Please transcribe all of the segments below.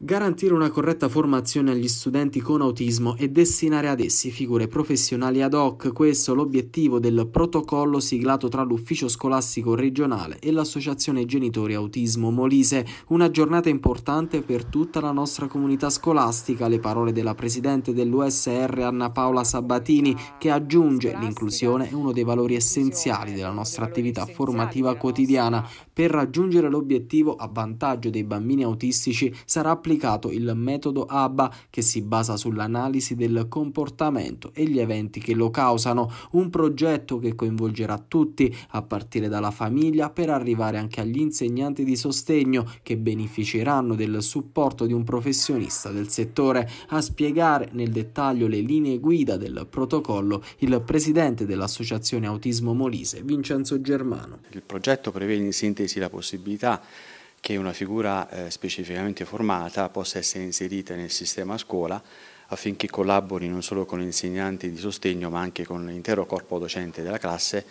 garantire una corretta formazione agli studenti con autismo e destinare ad essi figure professionali ad hoc. Questo è l'obiettivo del protocollo siglato tra l'Ufficio Scolastico Regionale e l'Associazione Genitori Autismo Molise. Una giornata importante per tutta la nostra comunità scolastica, le parole della Presidente dell'USR Anna Paola Sabatini, che aggiunge l'inclusione è uno dei valori essenziali della nostra attività formativa quotidiana. Per raggiungere l'obiettivo a vantaggio dei bambini autistici sarà applicato applicato il metodo ABBA che si basa sull'analisi del comportamento e gli eventi che lo causano, un progetto che coinvolgerà tutti a partire dalla famiglia per arrivare anche agli insegnanti di sostegno che beneficeranno del supporto di un professionista del settore. A spiegare nel dettaglio le linee guida del protocollo il presidente dell'Associazione Autismo Molise, Vincenzo Germano. Il progetto prevede in sintesi la possibilità che una figura eh, specificamente formata possa essere inserita nel sistema scuola affinché collabori non solo con gli insegnanti di sostegno ma anche con l'intero corpo docente della classe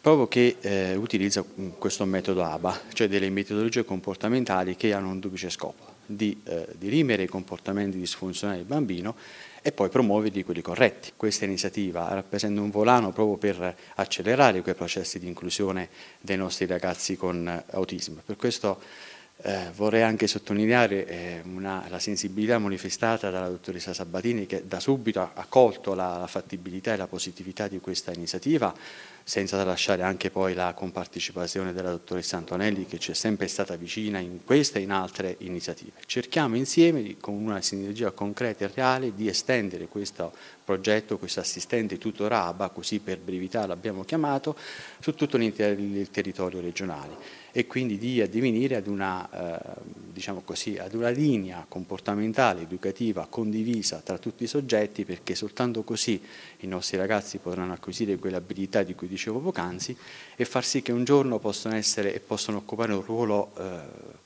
proprio che eh, utilizza mm, questo metodo ABA, cioè delle metodologie comportamentali che hanno un duplice scopo, di eh, dirimere i comportamenti disfunzionali del bambino e poi promuoverli quelli corretti. Questa iniziativa rappresenta un volano proprio per accelerare quei processi di inclusione dei nostri ragazzi con eh, autismo. Per questo eh, vorrei anche sottolineare eh, una, la sensibilità manifestata dalla dottoressa Sabatini che da subito ha colto la, la, fattibilità e la positività di questa iniziativa, senza tralasciare anche poi la compartecipazione della dottoressa Antonelli che ci è sempre stata vicina in questa e in altre iniziative. Cerchiamo insieme, con una sinergia concreta e reale, di estendere questo progetto, questo assistente tutoraba, così per brevità l'abbiamo chiamato, su tutto il territorio regionale e quindi di addivenire ad una, eh, diciamo così, ad una linea comportamentale, educativa, condivisa tra tutti i soggetti perché soltanto così i nostri ragazzi potranno acquisire quelle abilità di cui dicevo poc'anzi e far sì che un giorno possano, essere e possano occupare un ruolo eh,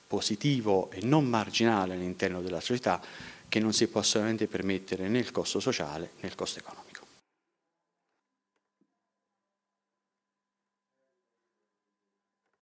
positivo e non marginale all'interno della società che non si possa veramente permettere né il costo sociale né il costo economico.